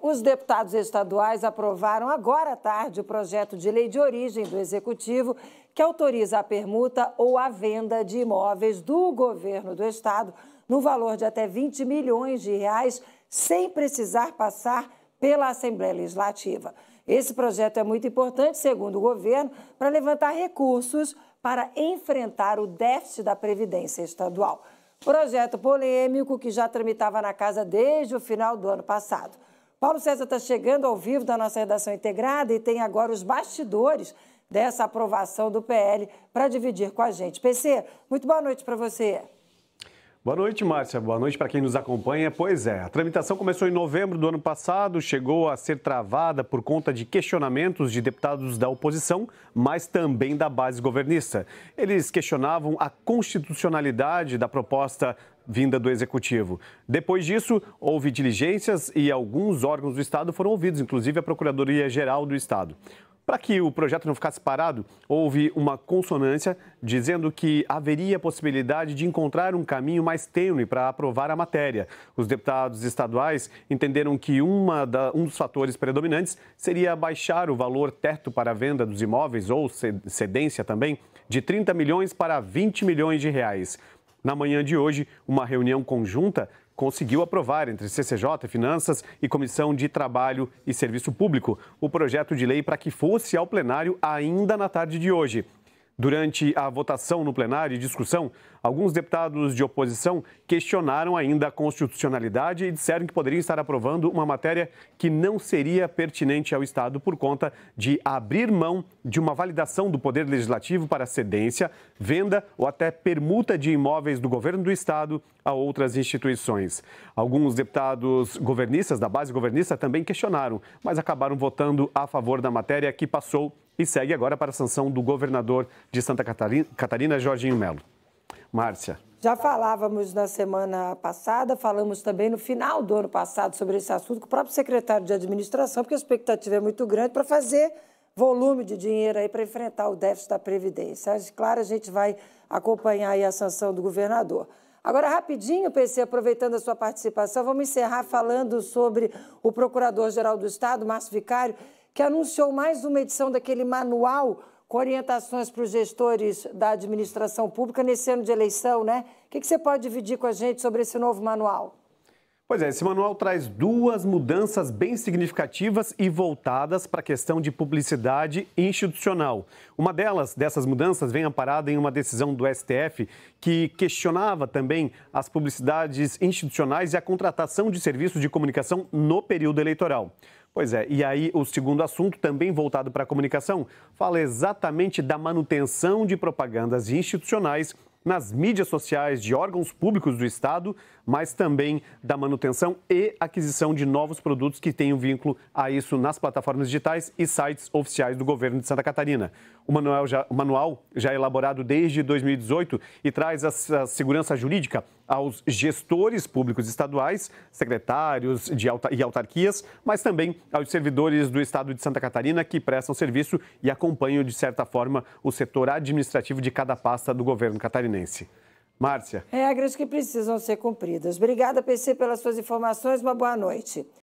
Os deputados estaduais aprovaram agora à tarde o projeto de lei de origem do Executivo que autoriza a permuta ou a venda de imóveis do governo do estado no valor de até 20 milhões de reais, sem precisar passar pela Assembleia Legislativa. Esse projeto é muito importante, segundo o governo, para levantar recursos para enfrentar o déficit da Previdência Estadual. Projeto polêmico que já tramitava na casa desde o final do ano passado. Paulo César está chegando ao vivo da nossa redação integrada e tem agora os bastidores dessa aprovação do PL para dividir com a gente. PC, muito boa noite para você. Boa noite, Márcia. Boa noite para quem nos acompanha. Pois é, a tramitação começou em novembro do ano passado, chegou a ser travada por conta de questionamentos de deputados da oposição, mas também da base governista. Eles questionavam a constitucionalidade da proposta vinda do executivo. Depois disso, houve diligências e alguns órgãos do Estado foram ouvidos, inclusive a Procuradoria-Geral do Estado. Para que o projeto não ficasse parado, houve uma consonância dizendo que haveria possibilidade de encontrar um caminho mais tênue para aprovar a matéria. Os deputados estaduais entenderam que da, um dos fatores predominantes seria baixar o valor teto para a venda dos imóveis ou cedência também de 30 milhões para 20 milhões de reais. Na manhã de hoje, uma reunião conjunta conseguiu aprovar entre CCJ, Finanças e Comissão de Trabalho e Serviço Público o projeto de lei para que fosse ao plenário ainda na tarde de hoje. Durante a votação no plenário e discussão, alguns deputados de oposição questionaram ainda a constitucionalidade e disseram que poderiam estar aprovando uma matéria que não seria pertinente ao Estado por conta de abrir mão de uma validação do Poder Legislativo para cedência, venda ou até permuta de imóveis do governo do Estado a outras instituições. Alguns deputados governistas da base governista também questionaram, mas acabaram votando a favor da matéria que passou e segue agora para a sanção do governador de Santa Catarina, Catarina Jorginho Melo. Márcia. Já falávamos na semana passada, falamos também no final do ano passado sobre esse assunto com o próprio secretário de administração, porque a expectativa é muito grande para fazer volume de dinheiro aí para enfrentar o déficit da Previdência. Claro, a gente vai acompanhar aí a sanção do governador. Agora, rapidinho, PC, aproveitando a sua participação, vamos encerrar falando sobre o Procurador-Geral do Estado, Márcio Vicário, que anunciou mais uma edição daquele manual com orientações para os gestores da administração pública nesse ano de eleição, né? O que, que você pode dividir com a gente sobre esse novo manual? Pois é, esse manual traz duas mudanças bem significativas e voltadas para a questão de publicidade institucional. Uma delas, dessas mudanças, vem amparada em uma decisão do STF que questionava também as publicidades institucionais e a contratação de serviços de comunicação no período eleitoral. Pois é, e aí o segundo assunto, também voltado para a comunicação, fala exatamente da manutenção de propagandas institucionais nas mídias sociais de órgãos públicos do Estado, mas também da manutenção e aquisição de novos produtos que tenham vínculo a isso nas plataformas digitais e sites oficiais do governo de Santa Catarina. O manual já, o manual já é elaborado desde 2018 e traz a segurança jurídica aos gestores públicos estaduais, secretários de alta e autarquias, mas também aos servidores do Estado de Santa Catarina que prestam serviço e acompanham, de certa forma, o setor administrativo de cada pasta do governo catarinense. Fluminense. Márcia. Regras é, que precisam ser cumpridas. Obrigada, PC, pelas suas informações. Uma boa noite.